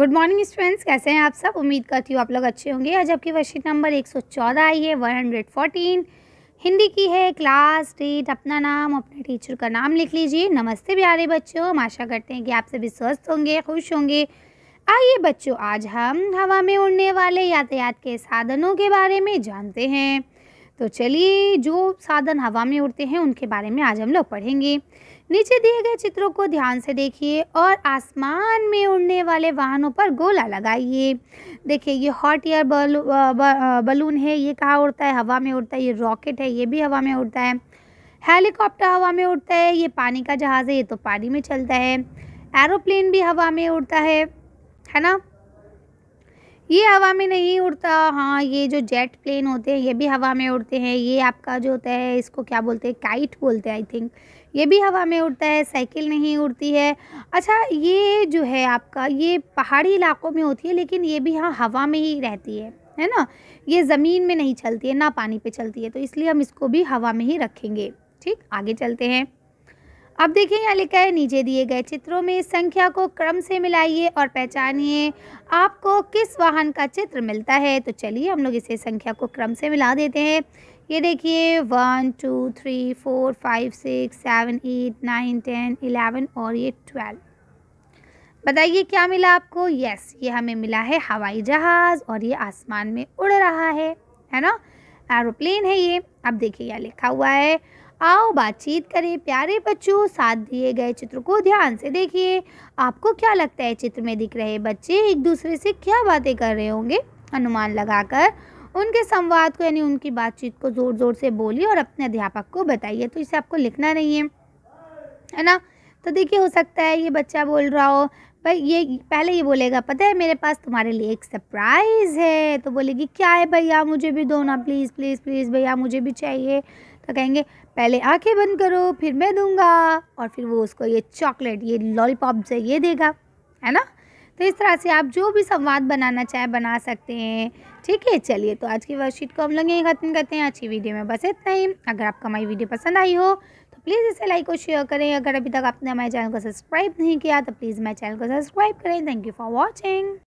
good morning students कैसे हैं आप सब उम्मीद करती हूँ आप लोग अच्छे होंगे आज आपकी वर्कशीट नंबर 114 आई है 114 हिंदी की है क्लास डेट अपना नाम अपने टीचर का नाम लिख लीजिए नमस्ते प्यारे बच्चों हम आशा करते हैं कि आप सभी स्वस्थ होंगे खुश होंगे आइए बच्चों आज हम हवा में उड़ने वाले यातायात के साधनों के बारे में जानते हैं तो चलिए जो साधन हवा में उड़ते हैं उनके बारे में आज हम लोग पढ़ेंगे नीचे दिए गए चित्रों को ध्यान से देखिए और आसमान में उड़ने वाले वाहनों पर गोला लगाइए देखिए ये हॉट एयर बलू, बलून है ये कहाँ उड़ता है हवा में उड़ता है ये रॉकेट है ये भी हवा में उड़ता है हेलीकॉप्टर हवा में उड़ता है ये पानी का जहाज़ है ये तो पानी में चलता है एरोप्लेन भी हवा में उड़ता है है ना ये हवा में नहीं उड़ता हाँ ये जो जेट प्लेन होते हैं ये भी हवा में उड़ते हैं ये आपका जो होता है इसको क्या बोलते हैं काइट बोलते हैं आई थिंक ये भी हवा में उड़ता है साइकिल नहीं उड़ती है अच्छा ये जो है आपका ये पहाड़ी इलाकों में होती है लेकिन ये भी यहाँ हवा में ही रहती है है ना ये ज़मीन में नहीं चलती है ना पानी पे चलती है तो इसलिए हम इसको भी हवा में ही रखेंगे ठीक आगे चलते हैं अब देखिए यहाँ लिखा है नीचे दिए गए चित्रों में संख्या को क्रम से मिलाइए और पहचानिए आपको किस वाहन का चित्र मिलता है तो चलिए हम लोग इसे संख्या को क्रम से मिला देते हैं ये देखिए one two three four five six seven eight nine ten eleven और ये ट्वेल्व बताइए क्या मिला आपको यस ये हमें मिला है हवाई जहाज़ और ये आसमान में उड़ रहा है है ना एरोप्लेन है ये अब देखिए यहाँ लिखा हुआ है आओ बातचीत करें प्यारे बच्चों साथ दिए गए चित्र को ध्यान से देखिए आपको क्या लगता है चित्र में दिख रहे बच्चे एक दूसरे से क्या बातें कर रहे होंगे अनुमान लगाकर उनके संवाद को यानी उनकी बातचीत को ज़ोर ज़ोर से बोलिए और अपने अध्यापक को बताइए तो इसे आपको लिखना नहीं है है ना तो देखिए हो सकता है ये बच्चा बोल रहा हो पर ये पहले ये बोलेगा पता है मेरे पास तुम्हारे लिए एक सरप्राइज़ है तो बोलेगी क्या है भैया मुझे भी दो ना प्लीज़ प्लीज़ प्लीज़ भैया मुझे भी चाहिए तो कहेंगे पहले आंखें बंद करो फिर मैं दूंगा और फिर वो उसको ये चॉकलेट ये लॉलीपॉप से ये देगा है ना तो इस तरह से आप जो भी संवाद बनाना चाहे बना सकते हैं ठीक है चलिए तो आज की वर्कशीट को हम लोग यहीं ख़त्म करते हैं अच्छी वीडियो में बस इतना ही अगर आपको हमारी वीडियो पसंद आई हो तो प्लीज़ इसे लाइक और शेयर करें अगर अभी तक आपने हमारे चैनल को सब्सक्राइब नहीं किया तो प्लीज़ मेरे चैनल को सब्सक्राइब करें थैंक यू फॉर वॉचिंग